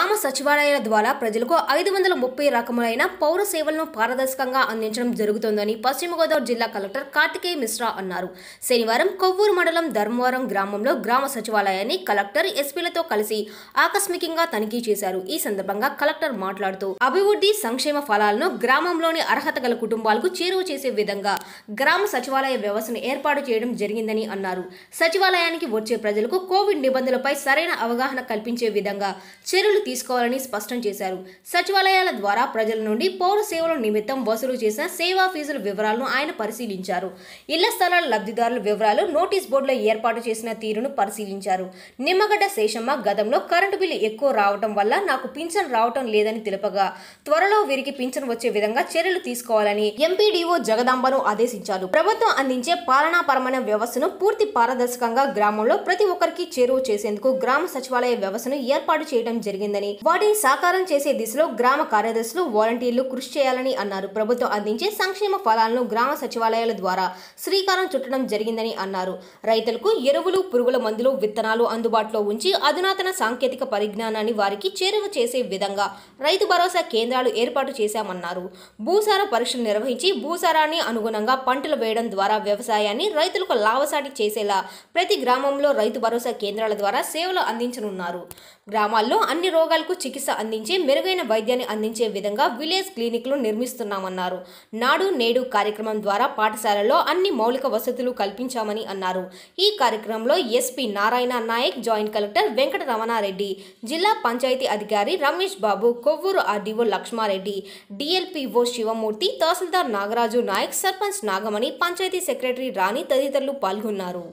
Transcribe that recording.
గ్రామ సచివాలయాల ద్వారా ప్రజలకు ఐదు వందల ముప్పై రకములైన పౌర సేవలను పారదర్శకంగా అందించడం జరుగుతోందని పశ్చిమ గోదావరి జిల్లా కలెక్టర్ కార్తికేయ మిశ్రా అన్నారు శనివారం కొవ్వూరు మండలం ధర్మవరం గ్రామంలో గ్రామ సచివాలయాన్ని కలెక్టర్ ఎస్పీలతో కలిసి ఆకస్మికంగా తనిఖీ చేశారు ఈ సందర్భంగా కలెక్టర్ మాట్లాడుతూ అభివృద్ధి సంక్షేమ ఫలాలను గ్రామంలోని అర్హత గల కుటుంబాలకు చేరువ చేసే విధంగా గ్రామ సచివాలయ వ్యవస్థను ఏర్పాటు చేయడం జరిగిందని అన్నారు సచివాలయానికి వచ్చే ప్రజలకు కోవిడ్ నిబంధనలపై సరైన అవగాహన కల్పించే విధంగా చర్యలు తీసుకోవాలని స్పష్టం చేశారు సచివాలయాల ద్వారా ప్రజల నుండి పౌర సేవల నిమిత్తం వసూలు చేసిన సేవా ఫీజుల వివరాలను ఆయన పరిశీలించారు ఇళ్ల స్థలాల లబ్ధిదారుల వివరాలు నోటీస్ బోర్డులో ఏర్పాటు చేసిన తీరును పరిశీలించారు నిమ్మగడ్డ శేషమ్మ గతంలో కరెంటు బిల్లు ఎక్కువ రావటం వల్ల నాకు పింఛన్ రావటం లేదని తెలుపగా త్వరలో వీరికి పింఛన్ వచ్చే విధంగా చర్యలు తీసుకోవాలని ఎంపీడీఓ జగదాంబను ఆదేశించారు ప్రభుత్వం అందించే పాలనాపరమైన వ్యవస్థను పూర్తి పారదర్శకంగా గ్రామంలో ప్రతి ఒక్కరికి చేరువ చేసేందుకు గ్రామ సచివాలయ వ్యవస్థను ఏర్పాటు చేయడం జరిగిందని ఉందని వాటిని సాకారం చేసే దిశలో గ్రామ కార్యదర్శులు వాలంటీర్లు కృషి చేయాలని అన్నారు ప్రభుత్వం అందించే సంక్షేమ ఫలాలను గ్రామ సచివాలయాల ద్వారా శ్రీకారం చుట్టడం జరిగిందని అన్నారు రైతులకు ఎరువులు పురుగుల మందులు విత్తనాలు అందుబాటులో ఉంచి అధునాతన సాంకేతిక పరిజ్ఞానాన్ని వారికి చేరువ చేసే విధంగా రైతు భరోసా కేంద్రాలు ఏర్పాటు చేశామన్నారు భూసార పరీక్షలు నిర్వహించి భూసారాన్ని అనుగుణంగా పంటలు వేయడం ద్వారా వ్యవసాయాన్ని రైతులకు లాభసాటి చేసేలా ప్రతి గ్రామంలో రైతు భరోసా కేంద్రాల ద్వారా సేవలు అందించనున్నారు గ్రామాల్లో అన్ని రోగాలు రోగాలకు చికిత్స అందించి మెరుగైన వైద్యాన్ని అందించే విధంగా విలేజ్ క్లినిక్లు నిర్మిస్తున్నామన్నారు నాడు నేడు కార్యక్రమం ద్వారా పాఠశాలలో అన్ని మౌలిక వసతులు కల్పించామని అన్నారు ఈ కార్యక్రమంలో SP Narayana Nayak joint collector Venkata Ramanareddy జిల్లా పంచాయతీ అధికారి Ramesh Babu Kovvur RDO Lakshmareddy DLPO Sivamurthy tahsildar Nagaraju Nayak sarpanch Nagamani panchayat secretary Rani తదితరులు పాల్గొన్నారు